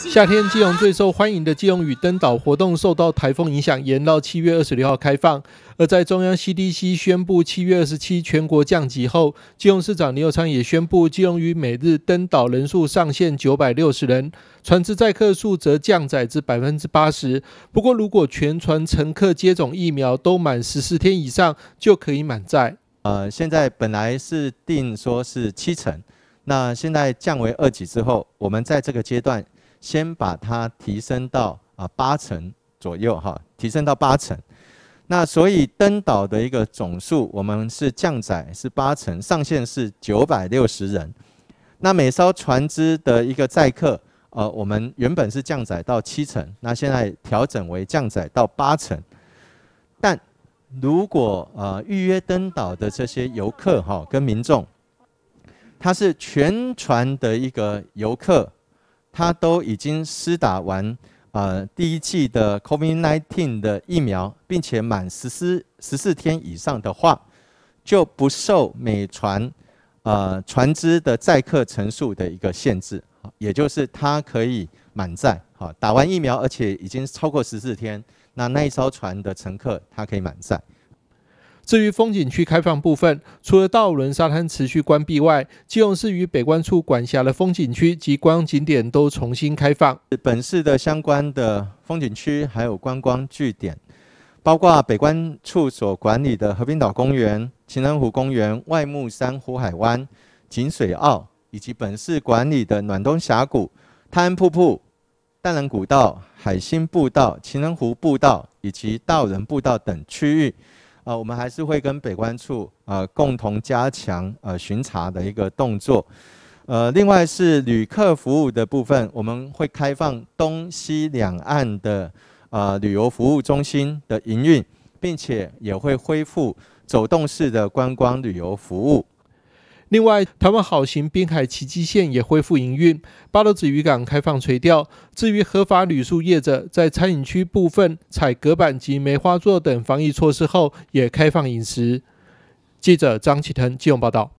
夏天基隆最受欢迎的基隆屿登岛活动受到台风影响，延到七月二十六号开放。而在中央 CDC 宣布七月二十七全国降级后，基隆市长林友昌也宣布基隆屿每日登岛人数上限九百六十人，船只载客数则降载至百分之八十。不过，如果全船乘客接种疫苗都满十四天以上，就可以满载。呃，现在本来是定说是七成，那现在降为二级之后，我们在这个阶段。先把它提升到啊八成左右哈，提升到八成。那所以登岛的一个总数，我们是降载是八成，上限是九百六十人。那每艘船只的一个载客，呃，我们原本是降载到七成，那现在调整为降载到八成。但如果呃预约登岛的这些游客哈跟民众，他是全船的一个游客。他都已经施打完，呃，第一剂的 COVID-19 的疫苗，并且满十四十四天以上的话，就不受每船，呃，船只的载客乘数的一个限制，也就是他可以满载。好，打完疫苗，而且已经超过十四天，那那一艘船的乘客，他可以满载。至于风景区开放部分，除了道伦沙滩持续关闭外，基隆市与北关处管辖的风景区及观光景点都重新开放。本市的相关的风景区还有观光据点，包括北关处所管理的和平岛公园、情人湖公园、外木山湖海湾、锦水澳，以及本市管理的暖冬峡谷、泰安瀑布、淡蓝古道、海星步道、情人湖步道以及道人步道等区域。啊，我们还是会跟北关处啊共同加强呃巡查的一个动作，呃，另外是旅客服务的部分，我们会开放东西两岸的啊旅游服务中心的营运，并且也会恢复走动式的观光旅游服务。另外，台湾好行滨海奇迹线也恢复营运，八斗子渔港开放垂钓。至于合法旅宿业者，在餐饮区部分采隔板及梅花座等防疫措施后，也开放饮食。记者张启腾、金融报道。